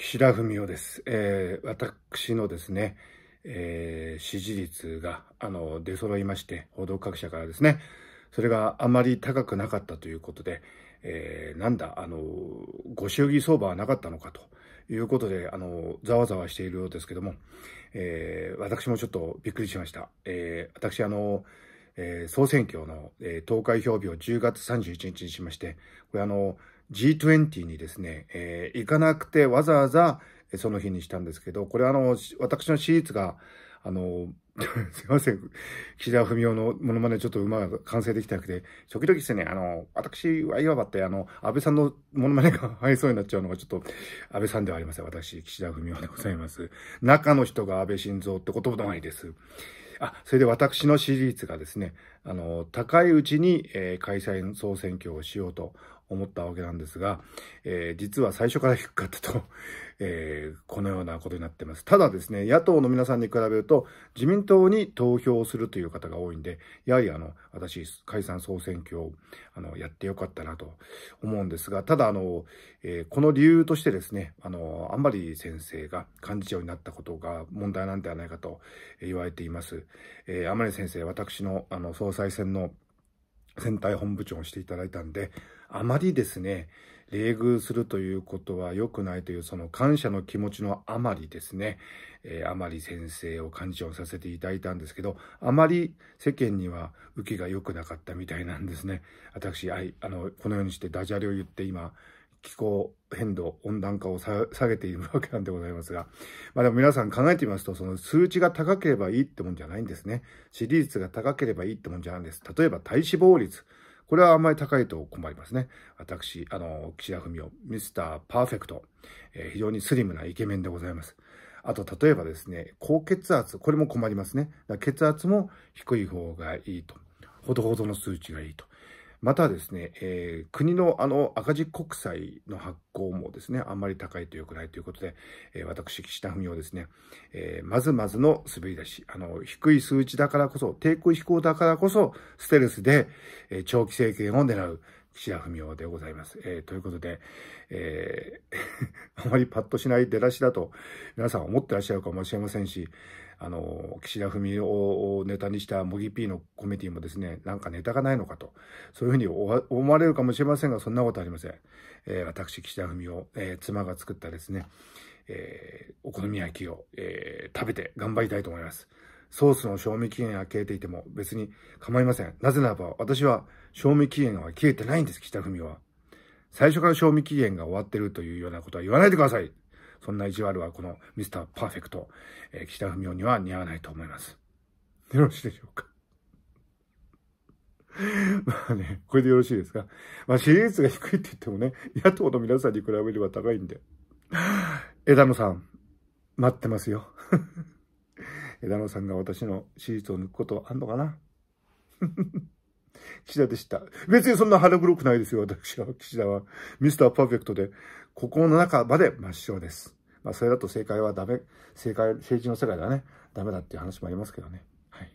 岸田文雄です。えー、私のですね、えー、支持率が、あの、出揃いまして、報道各社からですね、それがあまり高くなかったということで、えー、なんだ、あの、ご祝儀相場はなかったのかということで、あの、ざわざわしているようですけども、えー、私もちょっとびっくりしました。えー、私、あの、えー、総選挙の、えー、投開票日を10月31日にしまして、これあの、G20 にですね、えー、行かなくてわざわざその日にしたんですけど、これあの、私の私立が、あの、すいません。岸田文雄のものまねちょっと馬が完成できてなくて、時々ですね、あの、私はいわばって、あの、安倍さんのものまねが入りそうになっちゃうのがちょっと、安倍さんではありません。私、岸田文雄でございます。中の人が安倍晋三って言葉ないです。あ、それで私の支持率がですね、あの、高いうちに、えー、開催総選挙をしようと思ったわけなんですが、えー、実は最初から低かったと、えー、このようなことになっています。ただですね、野党の皆さんに比べると、自民党に投票するという方が多いんで、やはりあの、私、解散総選挙をあのやってよかったなと思うんですが、ただあの、えー、この理由としてですね、あの、あんまり先生が幹事長になったことが問題なんではないかと言われています。えー、甘利先生、私のあの、総裁選の戦隊本部長をしていただいたんで、あまりですね、冷遇するということは良くないという、その感謝の気持ちのあまりですね、えー、あまり先生を幹事長させていただいたんですけど、あまり世間には受けが良くなかったみたいなんですね。私、い、あのこのようにしてダジャレを言って今、気候変動、温暖化を下げているわけなんでございますが、まあでも皆さん考えてみますと、その数値が高ければいいってもんじゃないんですね。支持率が高ければいいってもんじゃないんです。例えば体脂肪率。これはあんまり高いと困りますね。私、あの、岸田文雄、ミスターパーフェクト、えー、非常にスリムなイケメンでございます。あと、例えばですね、高血圧、これも困りますね。血圧も低い方がいいと。ほどほどの数値がいいと。またですね、えー、国のあの赤字国債の発行もですね、あんまり高いと良くないということで、えー、私、岸田文雄ですね、えー、まずまずの滑り出し、あの、低い数値だからこそ、低空飛行だからこそ、ステルスで、え長期政権を狙う。岸田文雄でございます。えー、ということで、えー、あまりパッとしない出だしだと皆さん思ってらっしゃるかもしれませんし、あの、岸田文雄をネタにした模擬ーのコメディもですね、なんかネタがないのかと、そういうふうに思われるかもしれませんが、そんなことありません。えー、私、岸田文雄、えー、妻が作ったですね、えー、お好み焼きを、えー、食べて頑張りたいと思います。ソースの賞味期限が消えていても別に構いません。なぜならば私は賞味期限は消えてないんです、北文は。最初から賞味期限が終わってるというようなことは言わないでください。そんな意地悪はこのミスターパーフェクト、えー、北文雄には似合わないと思います。よろしいでしょうか まあね、これでよろしいですか。まあ支持率が低いって言ってもね、野党の皆さんに比べれば高いんで。枝野さん、待ってますよ。枝野さんが私の手術を抜くことあんのかな 岸田でした。別にそんな腹黒くないですよ、私は。岸田は。ミスターパーフェクトで、心の中まで真っ白です。まあ、それだと正解はダメ。正解、政治の世界ではね、ダメだっていう話もありますけどね。はい。